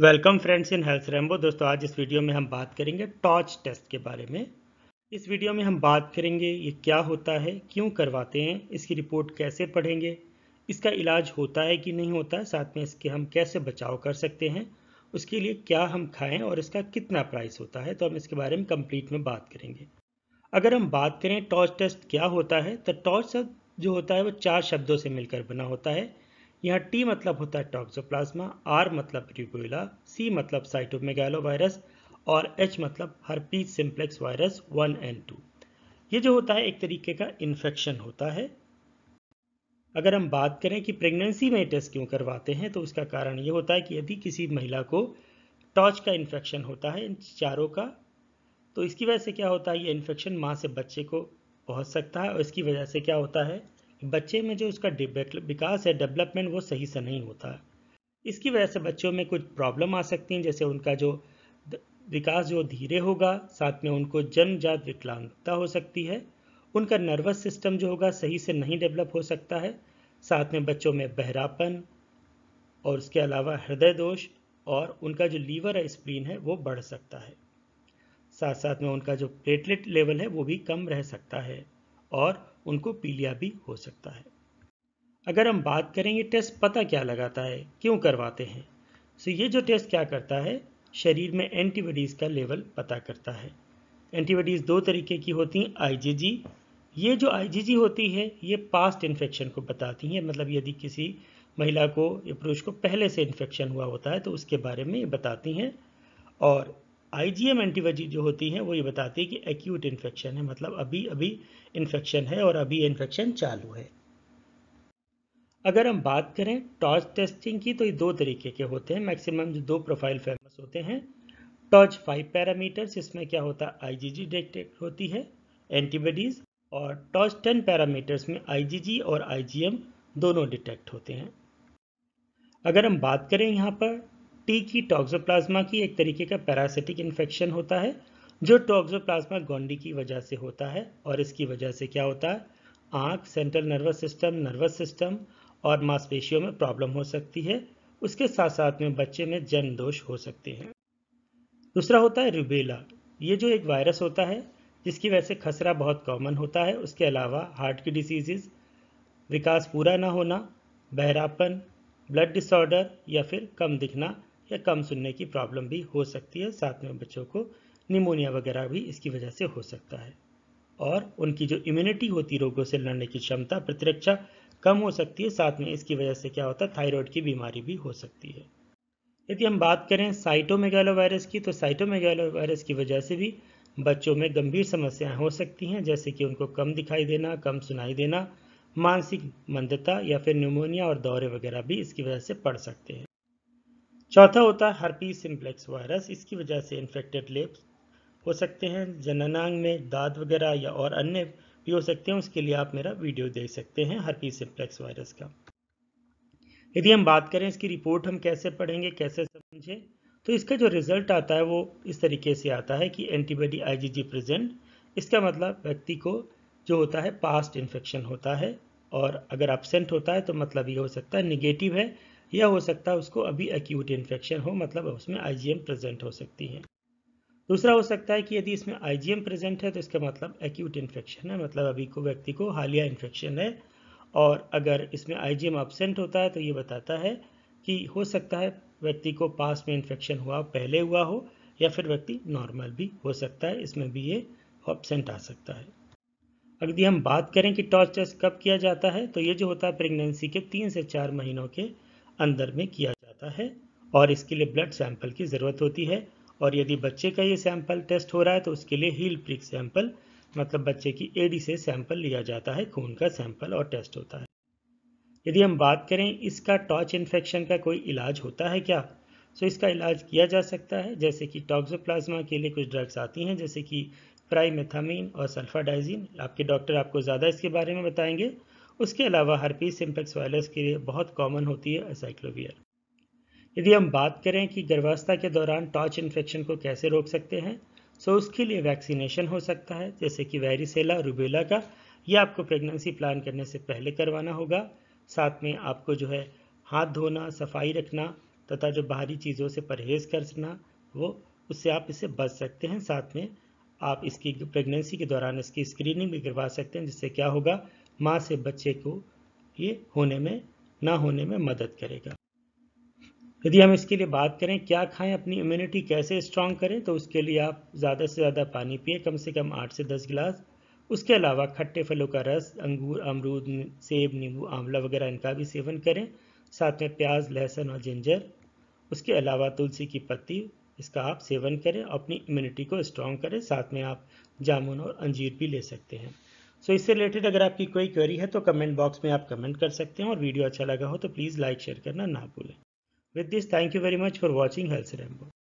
welcome friends in health Rambo दोस्तों आज इस वीडियो में हम बात करेंगे टॉर्च टेस्ट के बारे में इस वीडियो में हम बात करेंगे ये क्या होता है क्यों करवाते हैं इसकी रिपोर्ट कैसे पढ़ेंगे इसका इलाज होता है कि नहीं होता है साथ में इसके हम कैसे बचाव कर सकते हैं उसके लिए क्या हम खाएं और इसका कितना प्राइस होता है तो हम इसके बारे में कंप्लीट में बात करेंगे अगर हम बात करें टॉर्च टेस्ट क्या होता है तो टॉर्च शब्द जो होता है वो चार शब्दों से मिलकर बना होता है यहाँ टी मतलब होता है टॉक्सोप्लाज्मा आर मतलब रिबोला सी मतलब साइटोमेगैलो वायरस और एच मतलब herpes simplex virus one and two ये जो होता है एक तरीके का इन्फेक्शन होता है अगर हम बात करें कि प्रेगनेंसी में टेस्ट क्यों करवाते हैं तो उसका कारण ये होता है कि यदि किसी महिला को टॉच का इन्फेक्शन होता है इन चारों का तो इसकी वजह से क्या होता है ये इन्फेक्शन माँ से बच्चे को पहुँच सकता है और इसकी वजह से क्या होता है बच्चे में जो उसका विकास है डेवलपमेंट वो सही से नहीं होता इसकी वजह से बच्चों में कुछ प्रॉब्लम आ सकती हैं जैसे उनका जो विकास जो धीरे होगा साथ में उनको जन्मजात विकलांगता हो सकती है उनका नर्वस सिस्टम जो होगा सही से नहीं डेवलप हो सकता है साथ में बच्चों में बहरापन और उसके अलावा हृदय दोष और उनका जो लीवर है स्प्रीन है वो बढ़ सकता है साथ साथ में उनका जो प्लेटलेट लेवल है वो भी कम रह सकता है और उनको पीलिया भी हो सकता है अगर हम बात करेंगे टेस्ट पता क्या लगाता है क्यों करवाते हैं सो तो ये जो टेस्ट क्या करता है शरीर में एंटीबॉडीज़ का लेवल पता करता है एंटीबॉडीज़ दो तरीके की होती हैं आईजीजी ये जो आईजीजी होती है ये पास्ट इन्फेक्शन को बताती हैं मतलब यदि किसी महिला को या पुरुष को पहले से इन्फेक्शन हुआ होता है तो उसके बारे में ये बताती हैं और आईजीएम एंटीबॉडी जो होती है वो ये बताती है कि एक्यूट इन्फेक्शन है मतलब अभी अभी इन्फेक्शन है और अभी इन्फेक्शन चालू है अगर हम बात करें टॉर्च टेस्टिंग की तो ये दो तरीके के होते हैं मैक्सिमम जो दो प्रोफाइल फेमस होते हैं टॉर्च फाइव पैरामीटर्स इसमें क्या होता है आईजीजी डिटेक्ट होती है एंटीबॉडीज़ और टॉर्च टेन पैरामीटर्स में आईजीजी और आईजीएम दोनों डिटेक्ट होते हैं अगर हम बात करें यहाँ पर टी की टॉक्सोप्लाज्मा की एक तरीके का पैरासिटिक इन्फेक्शन होता है जो टॉक्सोप्लाज्मा गोंडी की वजह से होता है और इसकी वजह से क्या होता है आँख central nervous system nervous system और मांसपेशियों में प्रॉब्लम हो सकती है उसके साथ साथ में बच्चे में जन्म दोष हो सकते हैं दूसरा होता है रुबेला ये जो एक वायरस होता है जिसकी वजह से खसरा बहुत कॉमन होता है उसके अलावा हार्ट की डिसीजेज विकास पूरा ना होना बहरापन ब्लड डिसऑर्डर या फिर कम दिखना या कम सुनने की प्रॉब्लम भी हो सकती है साथ में बच्चों को निमोनिया वगैरह भी इसकी वजह से हो सकता है और उनकी जो इम्यूनिटी होती रोगों से लड़ने की क्षमता प्रतिरक्षा कम हो सकती है साथ में इसकी वजह से क्या होता है थायराइड की बीमारी भी हो सकती है यदि हम बात करें साइटोमेगालो वायरस की तो साइटोमेगालो वायरस की वजह से भी बच्चों में गंभीर समस्याएं हो सकती हैं जैसे कि उनको कम दिखाई देना कम सुनाई देना मानसिक मंदता या फिर न्यूमोनिया और दौरे वगैरह भी इसकी वजह से पड़ सकते हैं चौथा होता है हर्पी सिम्प्लेक्स वायरस इसकी वजह से इन्फेक्टेड लिप्स हो सकते हैं जननांग में दाद वगैरह या और अन्य भी हो सकते हैं उसके लिए आप मेरा वीडियो देख सकते हैं हर्पी सिम्प्लेक्स वायरस का यदि हम बात करें इसकी रिपोर्ट हम कैसे पढ़ेंगे कैसे समझें तो इसका जो रिजल्ट आता है वो इस तरीके से आता है कि एंटीबॉडी आईजीजी प्रेजेंट इसका मतलब व्यक्ति को जो होता है पास्ट इन्फेक्शन होता है और अगर एबसेंट होता है तो मतलब ये हो सकता है निगेटिव है या हो सकता है उसको अभी एक्यूट इन्फेक्शन हो मतलब उसमें आईजीएम प्रेजेंट हो सकती है दूसरा हो सकता है कि यदि इसमें आईजीएम प्रेजेंट है तो इसका मतलब एक्यूट इन्फेक्शन है मतलब अभी को व्यक्ति को हालिया इन्फेक्शन है और अगर इसमें आईजीएम एबसेंट होता है तो ये बताता है कि हो सकता है व्यक्ति को पास में इन्फेक्शन हुआ पहले हुआ हो या फिर व्यक्ति नॉर्मल भी हो सकता है इसमें भी ये ऑब्सेंट आ सकता है यदि हम बात करें कि टॉस टेस्ट कब किया जाता है तो ये जो होता है प्रेगनेंसी के तीन से चार महीनों के अंदर में किया जाता है और इसके लिए ब्लड सैंपल की ज़रूरत होती है और यदि बच्चे का ये सैंपल टेस्ट हो रहा है तो उसके लिए हील प्रिक सैंपल मतलब बच्चे की एडी से सैंपल लिया जाता है खून का सैंपल और टेस्ट होता है यदि हम बात करें इसका टॉच इन्फेक्शन का कोई इलाज होता है क्या सो तो इसका इलाज किया जा सकता है जैसे कि टॉक्सोप्लाज्मा के लिए कुछ ड्रग्स आती हैं जैसे कि प्राइमेथामीन और सल्फाडाइजीन आपके डॉक्टर आपको ज़्यादा इसके बारे में बताएंगे उसके अलावा हर्पीस सिम्पेक्स वायरस के लिए बहुत कॉमन होती है असाइक्लोवियर यदि हम बात करें कि गर्भावस्था के दौरान टॉर्च इन्फेक्शन को कैसे रोक सकते हैं सो तो उसके लिए वैक्सीनेशन हो सकता है जैसे कि वैरिसेला रूबेला का यह आपको प्रेगनेंसी प्लान करने से पहले करवाना होगा साथ में आपको जो है हाथ धोना सफाई रखना तथा जो बाहरी चीज़ों से परहेज करना वो उससे आप इसे बच सकते हैं साथ में आप इसकी प्रेगनेंसी के दौरान इसकी स्क्रीनिंग भी करवा सकते हैं जिससे क्या होगा माँ से बच्चे को ये होने में ना होने में मदद करेगा यदि हम इसके लिए बात करें क्या खाएं अपनी इम्यूनिटी कैसे स्ट्रांग करें तो उसके लिए आप ज़्यादा से ज़्यादा पानी पिए कम से कम आठ से दस गिलास उसके अलावा खट्टे फलों का रस अंगूर अमरूद सेब नींबू आंवला वगैरह इनका भी सेवन करें साथ में प्याज लहसुन और जिंजर उसके अलावा तुलसी की पत्ती इसका आप सेवन करें अपनी इम्यूनिटी को स्ट्रॉन्ग करें साथ में आप जामुन और अंजीर भी ले सकते हैं सो so, इससे रिलेटेड अगर आपकी कोई क्वेरी है तो कमेंट बॉक्स में आप कमेंट कर सकते हैं और वीडियो अच्छा लगा हो तो प्लीज़ लाइक शेयर करना ना भूलें with this thank you very much for watching health rainbow